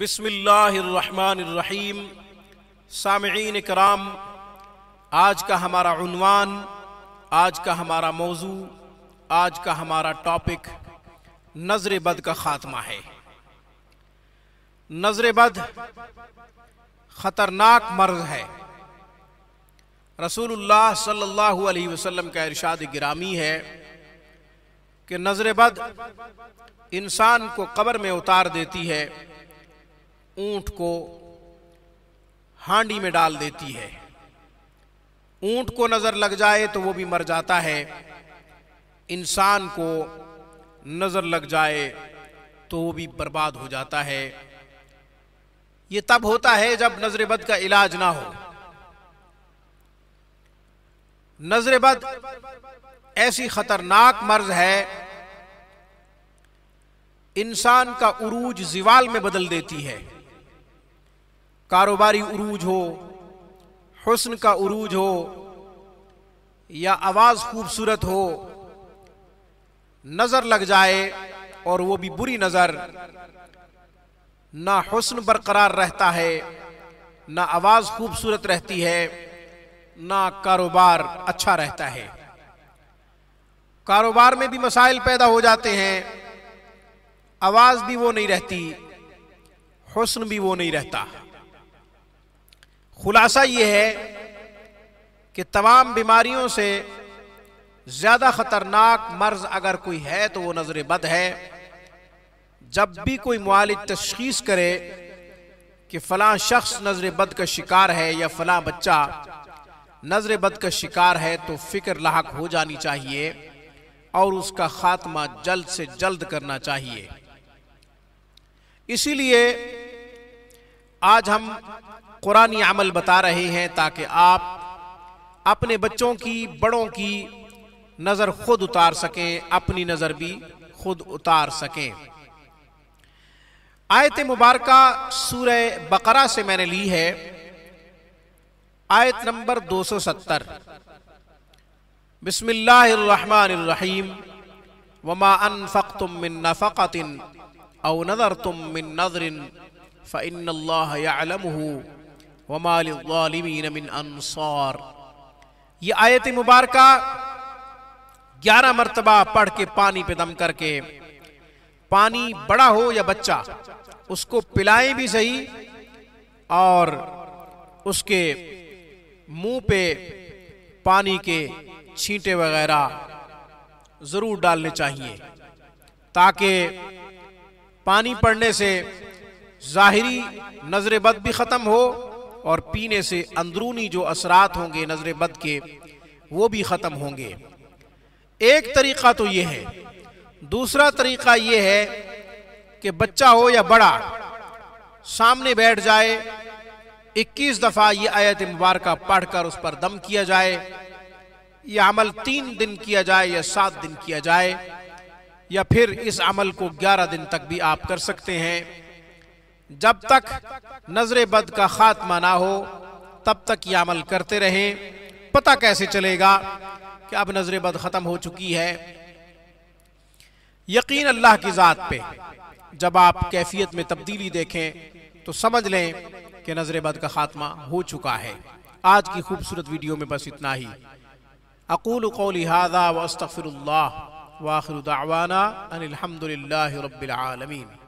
बिसमीम सामीन कराम आज का हमारा उनवान आज का हमारा मौजू आज का हमारा टॉपिक नज़र बद का ख़ात्मा है नज़र बद ख़तरनाक मर्ज है रसूलुल्लाह सल्लल्लाहु अलैहि वसल्लम का इरशाद गिरामी है कि नज़र बद इंसान को कब्र में उतार देती है ऊंट को हांडी में डाल देती है ऊंट को नजर लग जाए तो वो भी मर जाता है इंसान को नजर लग जाए तो वो भी बर्बाद हो जाता है ये तब होता है जब नजरबद का इलाज ना हो नजरबद ऐसी खतरनाक मर्ज है इंसान का उरूज जिवाल में बदल देती है कारोबारी उरूज हो हुस्न का उरूज हो या आवाज़ खूबसूरत हो नज़र लग जाए और वो भी बुरी नज़र ना हुस्न बरकरार रहता है ना आवाज़ खूबसूरत रहती है ना कारोबार अच्छा रहता है कारोबार में भी मसाइल पैदा हो जाते हैं आवाज़ भी वो नहीं रहती हुस्न भी वो नहीं रहता खुलासा ये है कि तमाम बीमारियों से ज़्यादा ख़तरनाक मर्ज अगर कोई है तो वो नज़र बद है जब भी कोई मालिज तशीस करे कि फलां शख्स नज़र बद का शिकार है या फला बच्चा नज़र बद का शिकार है तो फ़िक्र लाक हो जानी चाहिए और उसका ख़ात्मा जल्द से जल्द करना चाहिए इसीलिए आज हम कुरानी अमल बता रहे हैं ताकि आप अपने बच्चों की बड़ों की नज़र खुद उतार सकें अपनी नज़र भी खुद उतार सकें आयत मुबारक सूरह बकरा से मैंने ली है आयत नंबर 270 बिस्मिल्लाहिर्रहमानिर्रहीम वमा अनफक़तुम वमा नफ़क़तिन औ नज़रतुम तुम नज़रिन फ़इन्नल्लाह अनसार ये आयत मुबारक ग्यारह मरतबा पढ़ के पानी पे दम करके पानी बड़ा हो या बच्चा उसको पिलाएं भी सही और उसके मुंह पे पानी के छींटे वगैरह जरूर डालने चाहिए ताकि पानी पड़ने से ज़ाहरी नजरे बद भी ख़त्म हो और पीने से अंदरूनी जो असरात होंगे नजर बद के वो भी ख़त्म होंगे एक तरीक़ा तो ये है दूसरा तरीक़ा ये है कि बच्चा हो या बड़ा सामने बैठ जाए 21 दफ़ा ये आयत मुबारक पढ़कर उस पर दम किया जाए यह अमल तीन दिन किया जाए या सात दिन किया जाए या फिर इस अमल को 11 दिन तक भी आप कर सकते हैं जब तक नजर बद का खात्मा ना हो तब तक ये अमल करते रहें पता कैसे चलेगा कि अब नजर बद खत्म हो चुकी है यकीन अल्लाह की ज़ात पे जब आप कैफियत में तब्दीली देखें तो समझ लें कि नजरे बद का खात्मा हो चुका है आज की खूबसूरत वीडियो में बस इतना ही अकूल कौली हादा वस्तफ़िर वाखिर दावाना अनिलहमदिल्ला